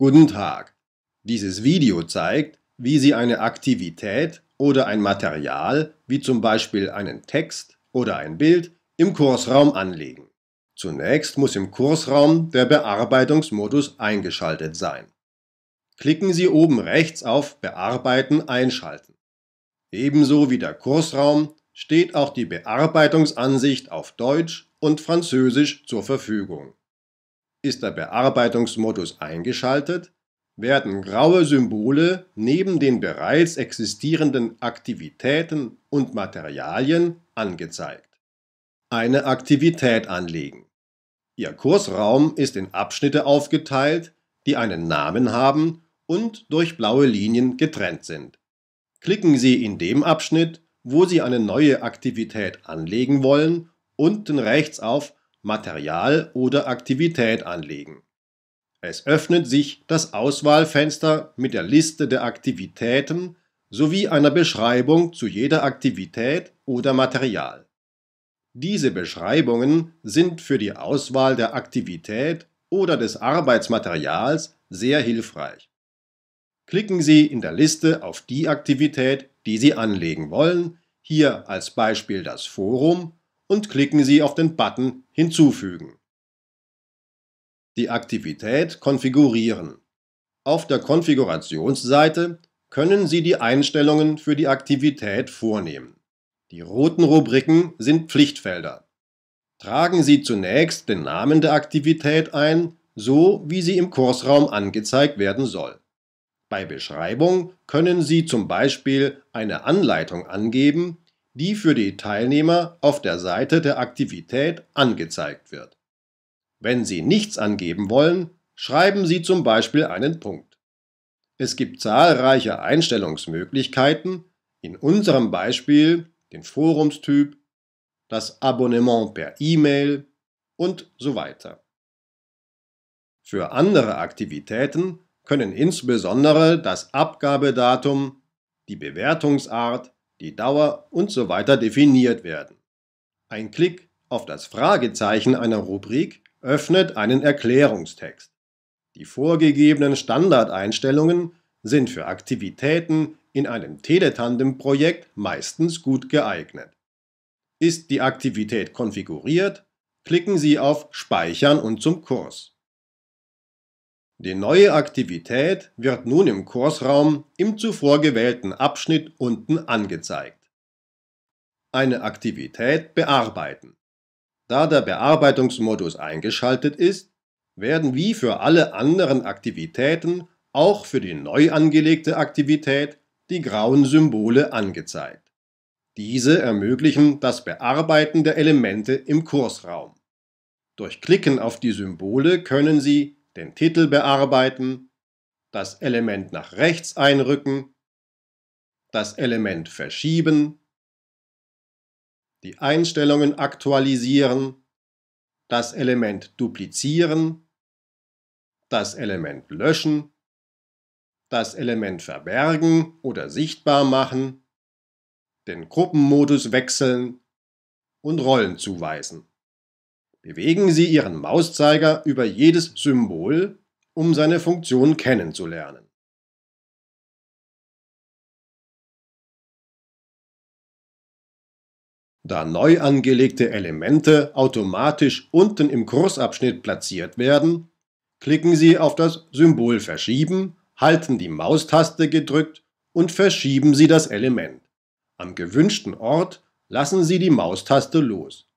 Guten Tag. Dieses Video zeigt, wie Sie eine Aktivität oder ein Material, wie zum Beispiel einen Text oder ein Bild, im Kursraum anlegen. Zunächst muss im Kursraum der Bearbeitungsmodus eingeschaltet sein. Klicken Sie oben rechts auf Bearbeiten einschalten. Ebenso wie der Kursraum steht auch die Bearbeitungsansicht auf Deutsch und Französisch zur Verfügung. Ist der Bearbeitungsmodus eingeschaltet, werden graue Symbole neben den bereits existierenden Aktivitäten und Materialien angezeigt. Eine Aktivität anlegen. Ihr Kursraum ist in Abschnitte aufgeteilt, die einen Namen haben und durch blaue Linien getrennt sind. Klicken Sie in dem Abschnitt, wo Sie eine neue Aktivität anlegen wollen, unten rechts auf Material oder Aktivität anlegen. Es öffnet sich das Auswahlfenster mit der Liste der Aktivitäten sowie einer Beschreibung zu jeder Aktivität oder Material. Diese Beschreibungen sind für die Auswahl der Aktivität oder des Arbeitsmaterials sehr hilfreich. Klicken Sie in der Liste auf die Aktivität, die Sie anlegen wollen, hier als Beispiel das Forum, und klicken Sie auf den Button hinzufügen. Die Aktivität Konfigurieren. Auf der Konfigurationsseite können Sie die Einstellungen für die Aktivität vornehmen. Die roten Rubriken sind Pflichtfelder. Tragen Sie zunächst den Namen der Aktivität ein, so wie sie im Kursraum angezeigt werden soll. Bei Beschreibung können Sie zum Beispiel eine Anleitung angeben, die für die Teilnehmer auf der Seite der Aktivität angezeigt wird. Wenn Sie nichts angeben wollen, schreiben Sie zum Beispiel einen Punkt. Es gibt zahlreiche Einstellungsmöglichkeiten, in unserem Beispiel den Forumstyp, das Abonnement per E-Mail und so weiter. Für andere Aktivitäten können insbesondere das Abgabedatum, die Bewertungsart die Dauer und so weiter definiert werden. Ein Klick auf das Fragezeichen einer Rubrik öffnet einen Erklärungstext. Die vorgegebenen Standardeinstellungen sind für Aktivitäten in einem Teletandem-Projekt meistens gut geeignet. Ist die Aktivität konfiguriert, klicken Sie auf Speichern und zum Kurs. Die neue Aktivität wird nun im Kursraum im zuvor gewählten Abschnitt unten angezeigt. Eine Aktivität bearbeiten. Da der Bearbeitungsmodus eingeschaltet ist, werden wie für alle anderen Aktivitäten auch für die neu angelegte Aktivität die grauen Symbole angezeigt. Diese ermöglichen das Bearbeiten der Elemente im Kursraum. Durch Klicken auf die Symbole können Sie den Titel bearbeiten, das Element nach rechts einrücken, das Element verschieben, die Einstellungen aktualisieren, das Element duplizieren, das Element löschen, das Element verbergen oder sichtbar machen, den Gruppenmodus wechseln und Rollen zuweisen. Bewegen Sie Ihren Mauszeiger über jedes Symbol, um seine Funktion kennenzulernen. Da neu angelegte Elemente automatisch unten im Kursabschnitt platziert werden, klicken Sie auf das Symbol Verschieben, halten die Maustaste gedrückt und verschieben Sie das Element. Am gewünschten Ort lassen Sie die Maustaste los.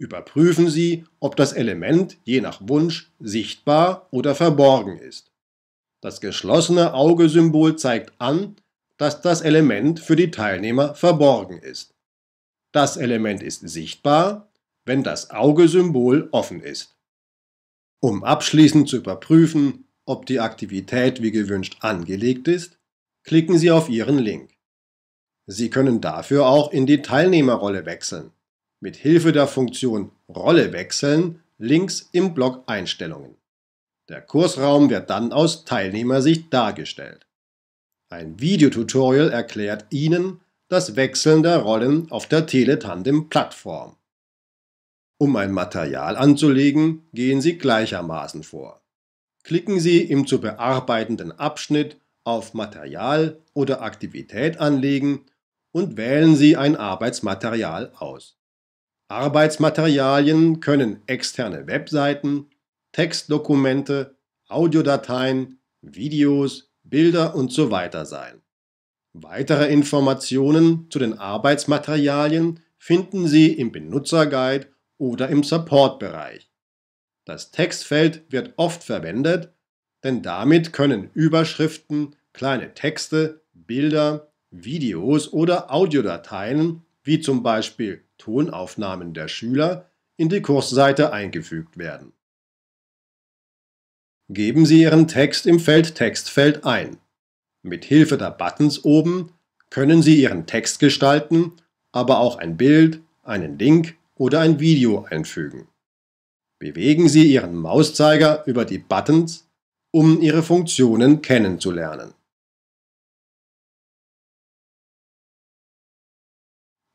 Überprüfen Sie, ob das Element je nach Wunsch sichtbar oder verborgen ist. Das geschlossene Augesymbol zeigt an, dass das Element für die Teilnehmer verborgen ist. Das Element ist sichtbar, wenn das Augesymbol offen ist. Um abschließend zu überprüfen, ob die Aktivität wie gewünscht angelegt ist, klicken Sie auf Ihren Link. Sie können dafür auch in die Teilnehmerrolle wechseln mit Hilfe der Funktion Rolle wechseln links im Block Einstellungen. Der Kursraum wird dann aus Teilnehmersicht dargestellt. Ein Videotutorial erklärt Ihnen das Wechseln der Rollen auf der Teletandem-Plattform. Um ein Material anzulegen, gehen Sie gleichermaßen vor. Klicken Sie im zu bearbeitenden Abschnitt auf Material oder Aktivität anlegen und wählen Sie ein Arbeitsmaterial aus. Arbeitsmaterialien können externe Webseiten, Textdokumente, Audiodateien, Videos, Bilder usw. So sein. Weitere Informationen zu den Arbeitsmaterialien finden Sie im Benutzerguide oder im Supportbereich. Das Textfeld wird oft verwendet, denn damit können Überschriften, kleine Texte, Bilder, Videos oder Audiodateien wie zum Beispiel Tonaufnahmen der Schüler in die Kursseite eingefügt werden. Geben Sie Ihren Text im Feld Textfeld ein. Mit Hilfe der Buttons oben können Sie Ihren Text gestalten, aber auch ein Bild, einen Link oder ein Video einfügen. Bewegen Sie Ihren Mauszeiger über die Buttons, um Ihre Funktionen kennenzulernen.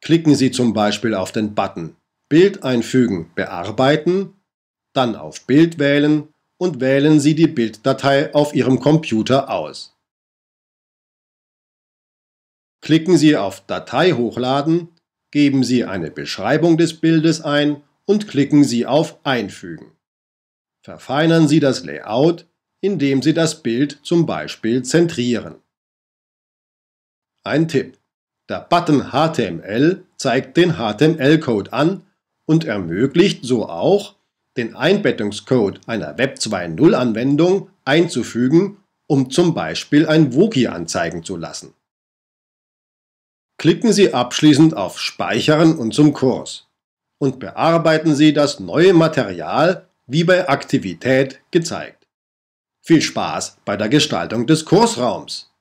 Klicken Sie zum Beispiel auf den Button Bild einfügen, bearbeiten, dann auf Bild wählen und wählen Sie die Bilddatei auf Ihrem Computer aus. Klicken Sie auf Datei hochladen, geben Sie eine Beschreibung des Bildes ein und klicken Sie auf Einfügen. Verfeinern Sie das Layout, indem Sie das Bild zum Beispiel zentrieren. Ein Tipp der Button HTML zeigt den HTML-Code an und ermöglicht so auch, den Einbettungscode einer Web 2.0-Anwendung einzufügen, um zum Beispiel ein Wookie anzeigen zu lassen. Klicken Sie abschließend auf Speichern und zum Kurs und bearbeiten Sie das neue Material wie bei Aktivität gezeigt. Viel Spaß bei der Gestaltung des Kursraums!